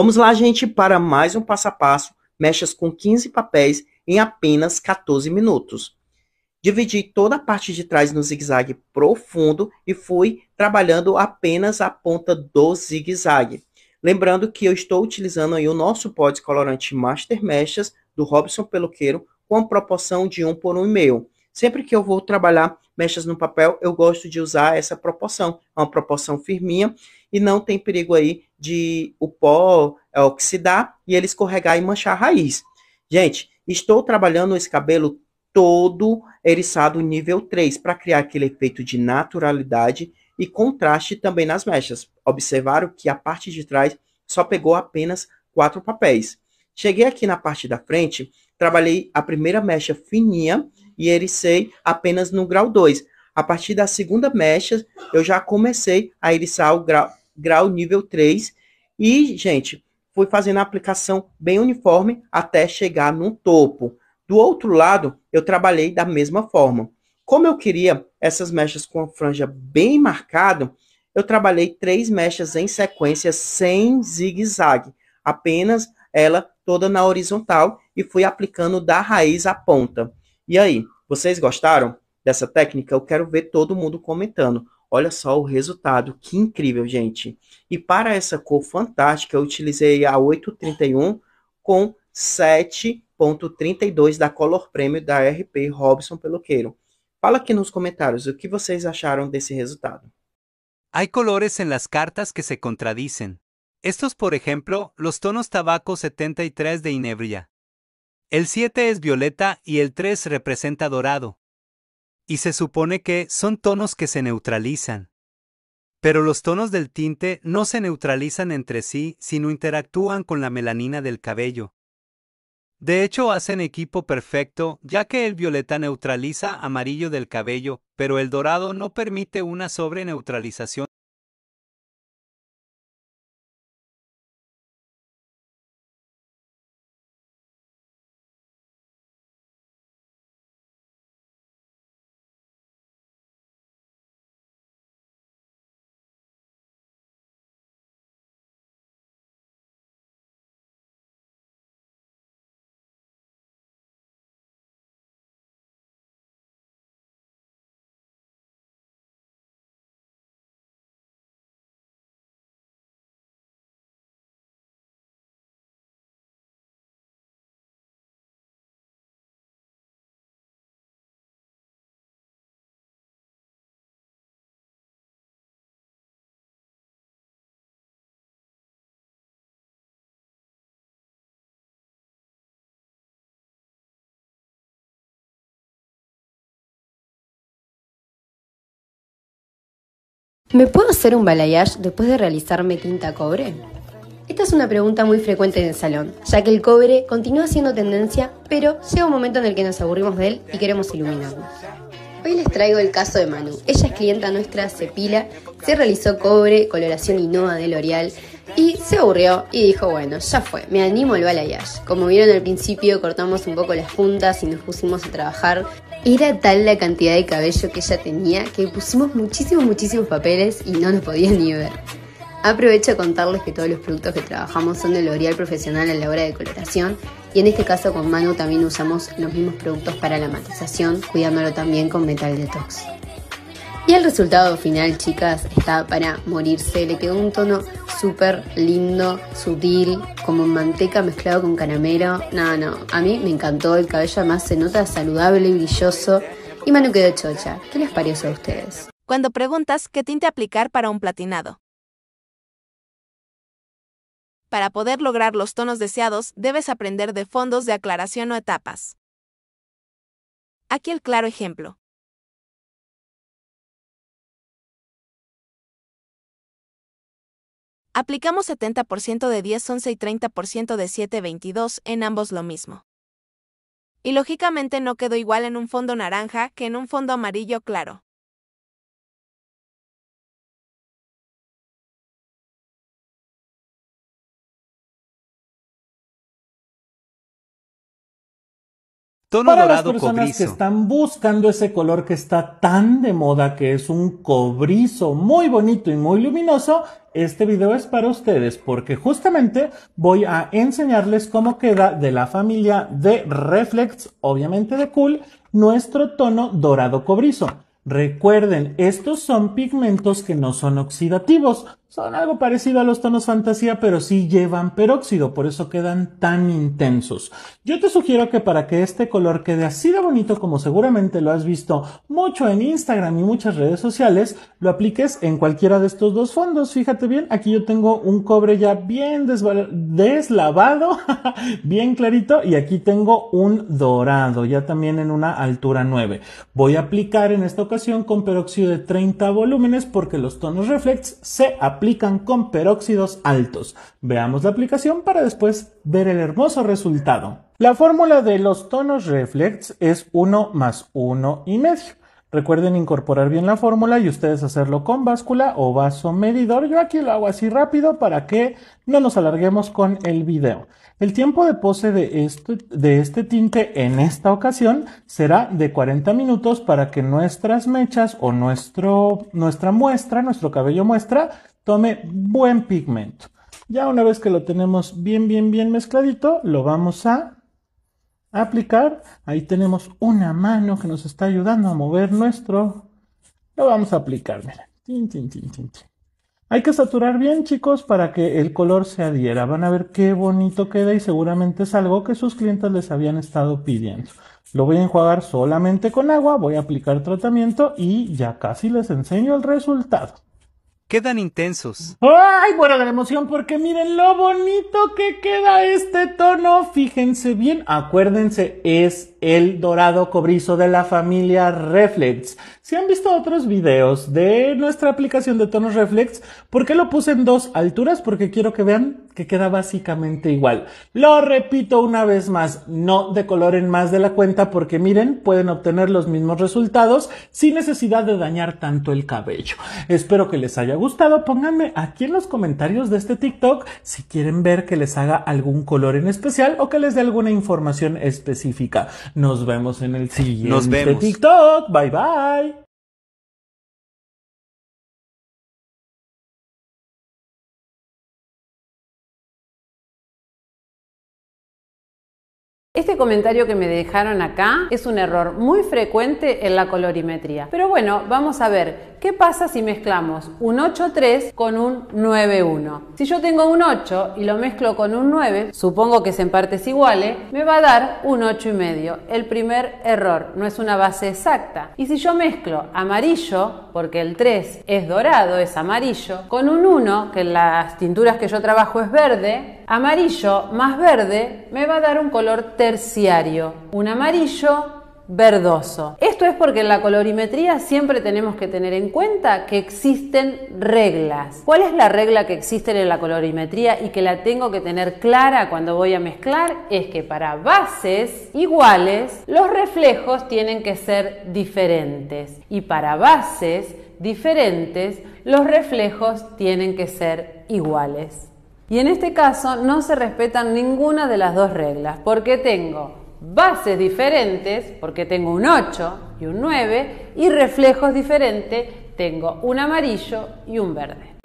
Vamos lá, gente, para mais um passo a passo, mechas com 15 papéis em apenas 14 minutos. Dividi toda a parte de trás no zigue-zague profundo e fui trabalhando apenas a ponta do zigue-zague. Lembrando que eu estou utilizando aí o nosso pó de colorante Master Mechas do Robson Peloqueiro com a proporção de 1 por 1,5. Sempre que eu vou trabalhar mechas no papel, eu gosto de usar essa proporção. É uma proporção firminha e não tem perigo aí de o pó é, oxidar e ele escorregar e manchar a raiz. Gente, estou trabalhando esse cabelo todo eriçado nível 3 para criar aquele efeito de naturalidade e contraste também nas mechas. Observaram que a parte de trás só pegou apenas quatro papéis. Cheguei aqui na parte da frente, trabalhei a primeira mecha fininha e ericei apenas no grau 2. A partir da segunda mecha, eu já comecei a eriçar o grau, grau nível 3. E, gente, fui fazendo a aplicação bem uniforme até chegar no topo. Do outro lado, eu trabalhei da mesma forma. Como eu queria essas mechas com a franja bem marcada, eu trabalhei três mechas em sequência, sem zigue-zague, apenas ela toda na horizontal e fui aplicando da raiz à ponta. E aí, vocês gostaram dessa técnica? Eu quero ver todo mundo comentando. Olha só o resultado, que incrível, gente. E para essa cor fantástica, eu utilizei a 831 com 7.32 da Color Premium da RP Robson Peloqueiro. Fala aqui nos comentários o que vocês acharam desse resultado. Há colores em las cartas que se contradicen. Estos, por exemplo, los tonos tabaco 73 de Inebria, El 7 es violeta y el 3 representa dorado. Y se supone que son tonos que se neutralizan. Pero los tonos del tinte no se neutralizan entre sí, sino interactúan con la melanina del cabello. De hecho, hacen equipo perfecto, ya que el violeta neutraliza amarillo del cabello, pero el dorado no permite una sobreneutralización ¿Me puedo hacer un balayage después de realizarme tinta cobre? Esta es una pregunta muy frecuente en el salón, ya que el cobre continúa siendo tendencia, pero llega un momento en el que nos aburrimos de él y queremos iluminarnos. Hoy les traigo el caso de Manu. Ella es clienta nuestra, se se realizó cobre, coloración Innova de L'Oreal, y se aburrió y dijo, bueno, ya fue, me animo al balayage. Como vieron al principio, cortamos un poco las puntas y nos pusimos a trabajar. Era tal la cantidad de cabello que ella tenía que pusimos muchísimos, muchísimos papeles y no nos podían ni ver. Aprovecho a contarles que todos los productos que trabajamos son de L'Oreal Profesional a la hora de coloración y en este caso con Manu también usamos los mismos productos para la matización, cuidándolo también con Metal Detox. Y el resultado final, chicas, está para morirse. Le quedó un tono súper lindo, sutil, como manteca mezclado con caramelo. No, no, a mí me encantó el cabello, además se nota saludable y brilloso. Y Manu quedó chocha. ¿Qué les pareció a ustedes? Cuando preguntas qué tinte aplicar para un platinado. Para poder lograr los tonos deseados, debes aprender de fondos de aclaración o etapas. Aquí el claro ejemplo. Aplicamos 70% de 10-11 y 30% de 7-22, en ambos lo mismo. Y lógicamente no quedó igual en un fondo naranja que en un fondo amarillo claro. Tono Para dorado las personas que están buscando ese color que está tan de moda, que es un cobrizo muy bonito y muy luminoso, este video es para ustedes porque justamente voy a enseñarles cómo queda de la familia de Reflex, obviamente de Cool, nuestro tono dorado cobrizo. Recuerden, estos son pigmentos que no son oxidativos, son algo parecido a los tonos fantasía, pero sí llevan peróxido, por eso quedan tan intensos. Yo te sugiero que para que este color quede así de bonito como seguramente lo has visto mucho en Instagram y muchas redes sociales, lo apliques en cualquiera de estos dos fondos. Fíjate bien, aquí yo tengo un cobre ya bien deslavado, bien clarito, y aquí tengo un dorado, ya también en una altura 9. Voy a aplicar en esta ocasión con peróxido de 30 volúmenes porque los tonos reflex se aplican aplican con peróxidos altos. Veamos la aplicación para después ver el hermoso resultado. La fórmula de los tonos reflex es 1 más 1 y medio. Recuerden incorporar bien la fórmula y ustedes hacerlo con báscula o vaso medidor. Yo aquí lo hago así rápido para que no nos alarguemos con el video. El tiempo de pose de este, de este tinte en esta ocasión será de 40 minutos para que nuestras mechas o nuestro, nuestra muestra, nuestro cabello muestra, tome buen pigmento. Ya una vez que lo tenemos bien, bien, bien mezcladito, lo vamos a aplicar. Ahí tenemos una mano que nos está ayudando a mover nuestro. Lo vamos a aplicar, miren. Hay que saturar bien, chicos, para que el color se adhiera. Van a ver qué bonito queda y seguramente es algo que sus clientes les habían estado pidiendo. Lo voy a enjuagar solamente con agua, voy a aplicar tratamiento y ya casi les enseño el resultado quedan intensos. Ay, bueno, la emoción, porque miren lo bonito que queda este tono. Fíjense bien, acuérdense, es el dorado cobrizo de la familia Reflex. Si han visto otros videos de nuestra aplicación de tonos Reflex, ¿por qué lo puse en dos alturas? Porque quiero que vean que queda básicamente igual. Lo repito una vez más, no decoloren más de la cuenta porque miren, pueden obtener los mismos resultados sin necesidad de dañar tanto el cabello. Espero que les haya gustado. Pónganme aquí en los comentarios de este TikTok si quieren ver que les haga algún color en especial o que les dé alguna información específica. Nos vemos en el siguiente TikTok. Bye bye. Este comentario que me dejaron acá es un error muy frecuente en la colorimetría. Pero bueno, vamos a ver ¿Qué pasa si mezclamos un 8-3 con un 9-1? Si yo tengo un 8 y lo mezclo con un 9, supongo que es en partes iguales, me va a dar un 8 y medio. El primer error, no es una base exacta. Y si yo mezclo amarillo, porque el 3 es dorado, es amarillo, con un 1, que en las tinturas que yo trabajo es verde, amarillo más verde me va a dar un color terciario. Un amarillo verdoso. Esto es porque en la colorimetría siempre tenemos que tener en cuenta que existen reglas. ¿Cuál es la regla que existe en la colorimetría y que la tengo que tener clara cuando voy a mezclar? Es que para bases iguales los reflejos tienen que ser diferentes y para bases diferentes los reflejos tienen que ser iguales. Y en este caso no se respetan ninguna de las dos reglas porque tengo bases diferentes, porque tengo un 8 y un 9, y reflejos diferentes, tengo un amarillo y un verde.